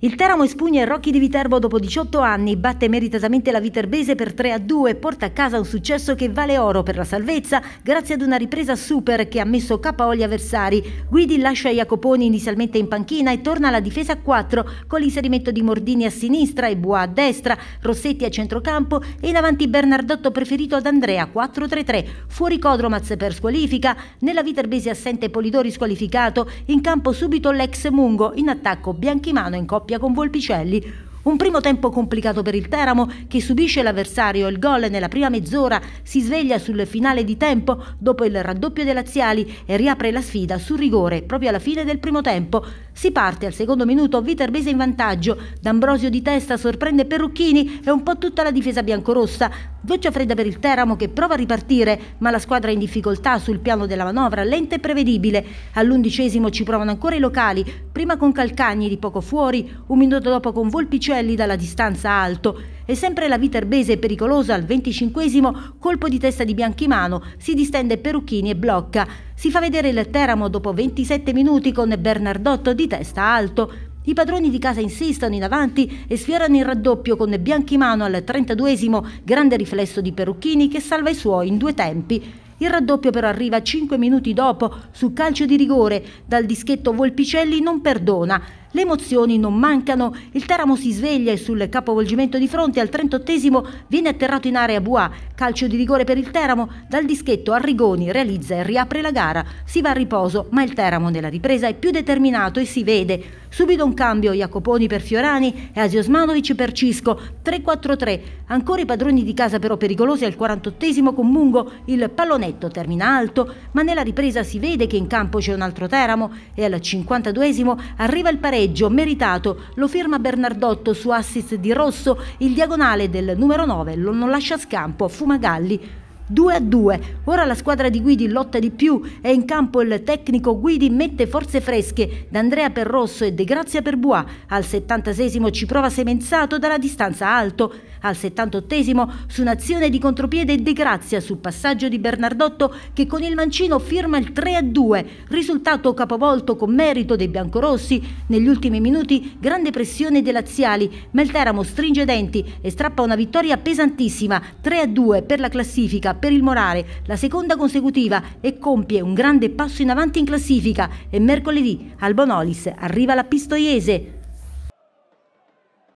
Il Teramo espugna il Rocchi di Viterbo dopo 18 anni, batte meritatamente la Viterbese per 3 a 2 e porta a casa un successo che vale oro per la salvezza grazie ad una ripresa super che ha messo KO gli avversari. Guidi lascia Jacoponi inizialmente in panchina e torna alla difesa a 4 con l'inserimento di Mordini a sinistra e Boa a destra, Rossetti a centrocampo e in avanti Bernardotto preferito ad Andrea 4-3-3. Fuori Codromaz per squalifica, nella Viterbese assente Polidori squalificato, in campo subito l'ex Mungo, in attacco Bianchimano in coppia Siviglia con Volpicelli. Un primo tempo complicato per il Teramo che subisce l'avversario. Il gol nella prima mezz'ora si sveglia sul finale di tempo dopo il raddoppio dei laziali e riapre la sfida sul rigore proprio alla fine del primo tempo. Si parte al secondo minuto, Viterbese in vantaggio. D'Ambrosio di testa sorprende Perrucchini e un po' tutta la difesa biancorossa. Doccia fredda per il Teramo che prova a ripartire, ma la squadra è in difficoltà sul piano della manovra, lenta e prevedibile. All'undicesimo ci provano ancora i locali, prima con Calcagni di poco fuori, un minuto dopo con Volpicelli dalla distanza alto. E sempre la Viterbese pericolosa al venticinquesimo, colpo di testa di Bianchimano, si distende Perucchini e blocca. Si fa vedere il Teramo dopo 27 minuti con Bernardotto di testa alto. I padroni di casa insistono in avanti e sfiorano il raddoppio con Bianchimano al 32esimo, grande riflesso di Perucchini che salva i suoi in due tempi. Il raddoppio però arriva 5 minuti dopo su calcio di rigore, dal dischetto Volpicelli non perdona. Le emozioni non mancano, il Teramo si sveglia e sul capovolgimento di fronte al 38 viene atterrato in area Buà, calcio di rigore per il Teramo, dal dischetto Arrigoni realizza e riapre la gara, si va a riposo ma il Teramo nella ripresa è più determinato e si vede. Subito un cambio Jacoponi per Fiorani e Asiosmanovic per Cisco, 3-4-3, ancora i padroni di casa però pericolosi al 48 con Mungo, il pallonetto termina alto ma nella ripresa si vede che in campo c'è un altro Teramo e al 52 arriva il pareggio pareggio meritato lo firma Bernardotto su assist di Rosso, il diagonale del numero 9 lo non lascia scampo a Fumagalli 2 a 2. Ora la squadra di Guidi lotta di più È in campo il tecnico Guidi mette forze fresche d'Andrea per Rosso e De Grazia per Bois. Al 76 ci prova Semenzato dalla distanza alto. Al 78 su un'azione di contropiede De Grazia sul passaggio di Bernardotto che con il mancino firma il 3 a 2. Risultato capovolto con merito dei biancorossi. Negli ultimi minuti grande pressione dei laziali ma il Teramo stringe denti e strappa una vittoria pesantissima 3 a 2 per la classifica per il Morale, la seconda consecutiva e compie un grande passo in avanti in classifica e mercoledì al Bonolis arriva la Pistoiese